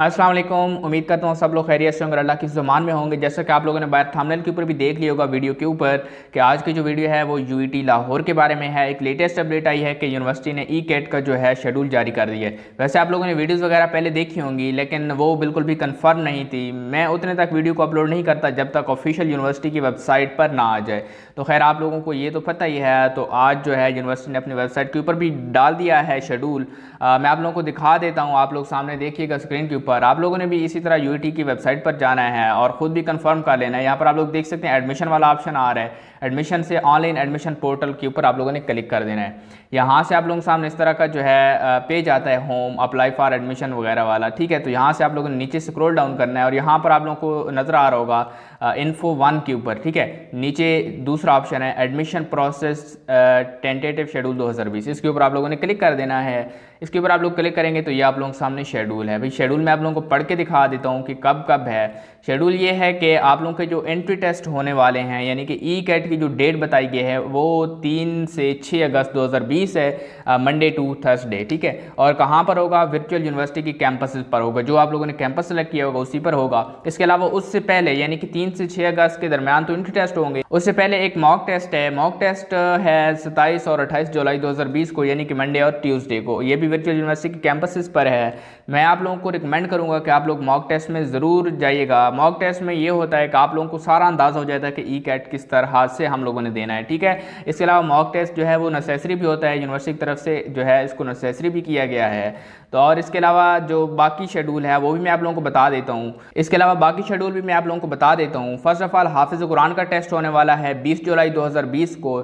वालेकुम उम्मीद करता हूँ सब लोग खैरियत से होंगे अल्लाह की ज़ुमान में होंगे जैसा कि आप लोगों ने बाहर थामनल के ऊपर भी देख लिया होगा वीडियो के ऊपर कि आज की जो वीडियो है वो यू e लाहौर के बारे में है एक लेटेस्ट अपडेट आई है कि यूनिवर्सिटी ने ई कैट का जो है शेड्यूल जारी कर दिया है वैसे आप लोगों ने वीडियोज़ वगैरह पहले देखी होंगी लेकिन वो बिल्कुल भी कन्फर्म नहीं थी मैं उतने तक वीडियो को अपलोड नहीं करता जब तक ऑफिशियल यूनिवर्सिटी की वेबसाइट पर ना आ जाए तो खैर आप लोगों को ये तो पता ही है तो आज जो है यूनिवर्सिटी ने अपनी वेबसाइट के ऊपर भी डाल दिया है शेड्यूल मैं आप लोगों को दिखा देता हूँ आप लोग सामने देखिएगा स्क्रीन के ऊपर पर आप लोगों ने भी इसी तरह यू e की वेबसाइट पर जाना है और ख़ुद भी कंफर्म कर लेना है यहाँ पर आप लोग देख सकते हैं एडमिशन वाला ऑप्शन आ रहा है एडमिशन से ऑनलाइन एडमिशन पोर्टल के ऊपर आप लोगों ने क्लिक कर देना है यहाँ से आप लोगों के सामने इस तरह का जो है पेज आता है होम अप्लाई फॉर एडमिशन वगैरह वाला ठीक है तो यहाँ से आप लोगों ने नीचे स्क्रोल डाउन करना है और यहाँ पर आप लोगों को नज़र आ रहा होगा इन्फो वन के ऊपर ठीक है नीचे दूसरा ऑप्शन है एडमिशन प्रोसेस टेंटेटिव शेड्यूल दो इसके ऊपर आप लोगों ने क्लिक कर देना है इसके ऊपर आप लोग क्लिक करेंगे तो ये आप लोगों के सामने शेड्यूल है भाई शेड्यूल में आप लोगों को पढ़ के दिखा देता हूँ कि कब कब है शेड्यूल ये है कि आप लोगों के जो एंट्री टेस्ट होने वाले हैं यानी कि ई कैट की जो डेट बताई गई है वो तीन से छः अगस्त 2020 है मंडे टू थर्सडे ठीक है और कहाँ पर होगा वर्चुअल यूनिवर्सिटी की कैंपस पर होगा जो आप लोगों ने कैंपस सेलेक्ट किया होगा उसी पर होगा इसके अलावा उससे पहले यानी कि तीन से छः अगस्त के दरमियान तो इंट्री टेस्ट होंगे उससे पहले एक मॉक टेस्ट है मॉक टेस्ट है सत्ताईस और अट्ठाईस जुलाई दो को यानी कि मंडे और ट्यूजडे को ये भी वर्चुअल यूनिवर्सिटी के कैंपसेस पर है मैं आप लोगों को रिकमेंड करूंगा कि आप लोग मॉक टेस्ट में ज़रूर जाइएगा मॉक टेस्ट में ये होता है कि आप लोगों को सारा अंदाज़ा हो जाता है कि ई e कैट किस तरह से हम लोगों ने देना है ठीक है इसके अलावा मॉक टेस्ट जो है वो नेसेसरी भी होता है यूनिवर्सिटी की तरफ से जो है इसको नेसेसरी भी किया गया है तो और इसके अलावा जो बाकी शेड्यूल है वो भी मैं आप लोगों को बता देता हूँ इसके अलावा बाकी शेड्यूल भी मैं आप लोगों को बता देता हूँ फर्स्ट ऑफ़ ऑल हाफिज़ कुरान का टेस्ट होने वाला है बीस जुलाई दो को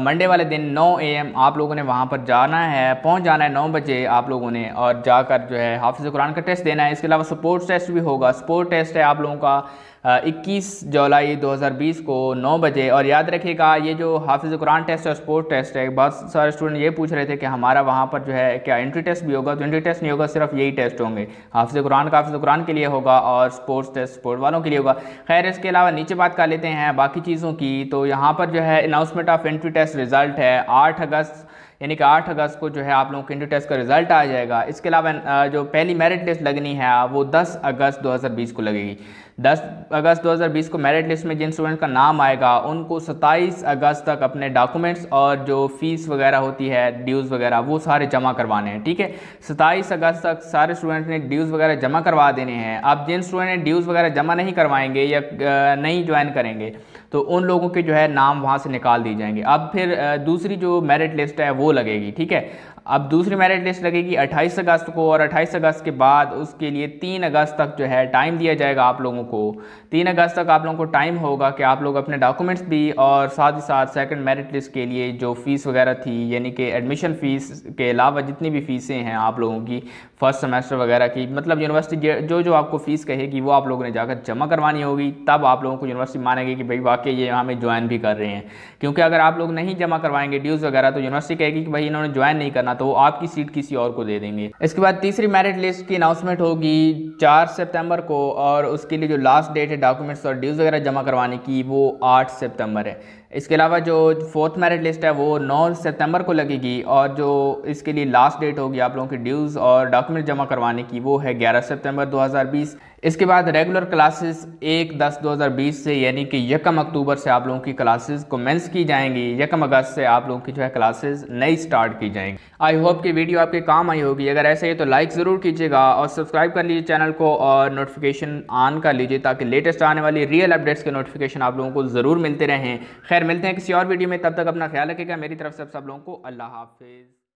मंडे वाले दिन 9 एम आप लोगों ने वहाँ पर जाना है पहुँच जाना है नौ बजे आप लोगों ने और जाकर जो है हाफिज़ कुरान का टेस्ट देना है इसके अलावा सपोर्ट टेस्ट भी होगा सपोर्ट टेस्ट है आप लोगों का 21 जुलाई 2020 को 9 बजे और याद रखिएगा ये जो हाफिज़ कुरान टेस्ट और स्पोर्ट टेस्ट है बहुत सारे स्टूडेंट ये पूछ रहे थे कि हमारा वहाँ पर जो है क्या एंट्री टेस्ट भी होगा तो एंट्री टेस्ट नहीं होगा सिर्फ यही टेस्ट होंगे हाफिज़ कुरान का हाफिज़ कुरान के लिए होगा और स्पोर्ट्स टेस्ट स्पोर्ट वालों के लिए होगा खैर इसके अलावा नीचे बात कर लेते हैं बाकी चीज़ों की तो यहाँ पर जो है announcement of entry test result है आठ अगस्त यानी कि आठ अगस्त को जो है आप लोगों के इंटर टेस्ट का रिजल्ट आ जाएगा इसके अलावा जो पहली मेरिट टेस्ट लगनी है वो दस अगस्त दो हज़ार बीस को लगेगी 10 अगस्त 2020 को मेरिट लिस्ट में जिन स्टूडेंट का नाम आएगा उनको 27 अगस्त तक अपने डॉक्यूमेंट्स और जो फीस वगैरह होती है ड्यूज़ वगैरह वो सारे जमा करवाने हैं ठीक है 27 अगस्त तक सारे स्टूडेंट ने ड्यूज़ वगैरह जमा करवा देने हैं अब जिन स्टूडेंट ने ड्यूज़ वगैरह जमा नहीं करवाएंगे या नहीं ज्वाइन करेंगे तो उन लोगों के जो है नाम वहाँ से निकाल दिए जाएंगे अब फिर दूसरी जो मेरिट लिस्ट है वो लगेगी ठीक है अब दूसरी मेरिट लिस्ट लगेगी 28 अगस्त को और 28 अगस्त के बाद उसके लिए 3 अगस्त तक जो है टाइम दिया जाएगा आप लोगों को 3 अगस्त तक आप लोगों को टाइम होगा कि आप लोग अपने डॉक्यूमेंट्स भी और साथ ही साथ सेकंड मेरिट लिस्ट के लिए जो फ़ीस वगैरह थी यानी कि एडमिशन फ़ीस के अलावा जितनी भी फ़ीसें हैं आप लोगों की फ़र्स्ट सेमेस्टर वगैरह की मतलब यूनिवर्सिटी जो जो आपको फ़ीस कहेगी वो आप लोगों ने जाकर जमा करवानी होगी तब आप लोगों को यूनिवर्सिटी मानेगी कि भाई वाकई ये हमें ज्वाइन भी कर रहे हैं क्योंकि अगर आप लोग नहीं जमा करवाएंगे ड्यूज़ वगैरह तो यूनिवर्सिटी कहेगी कि भाई इन्होंने ज्वाइन नहीं करना ना तो आपकी सीट किसी और को दे देंगे इसके बाद तीसरी मेरिट लिस्ट की अनाउंसमेंट होगी चार सितंबर को और उसके लिए जो लास्ट डेट है डॉक्यूमेंट्स और ड्यूज़ वगैरह जमा करवाने की वो आठ सितंबर है इसके अलावा जो फोर्थ मेरिट लिस्ट है वो 9 सितंबर को लगेगी और जो इसके लिए लास्ट डेट होगी आप लोगों की ड्यूज़ और डॉक्यूमेंट जमा करवाने की वो है 11 सितंबर 2020 इसके बाद रेगुलर क्लासेस 1 दस 2020 से यानी कि यकम अक्टूबर से आप लोगों की क्लासेस कमेंस की जाएंगी यकम अगस्त से आप लोगों की जो है क्लासेज नई स्टार्ट की जाएंगी आई होप कि वीडियो आपके काम आई होगी अगर ऐसे ही तो लाइक ज़रूर कीजिएगा और सब्सक्राइब कर लीजिए चैनल को और नोटिफिकेशन ऑन कर लीजिए ताकि लेटेस्ट आने वाली रियल अपडेट्स के नोटिफिकेशन आप लोगों को ज़रूर मिलते रहें खैर मिलते हैं किसी और वीडियो में तब तक अपना ख्याल रखेगा मेरी तरफ से सब लोगों को अल्लाह हाफिज़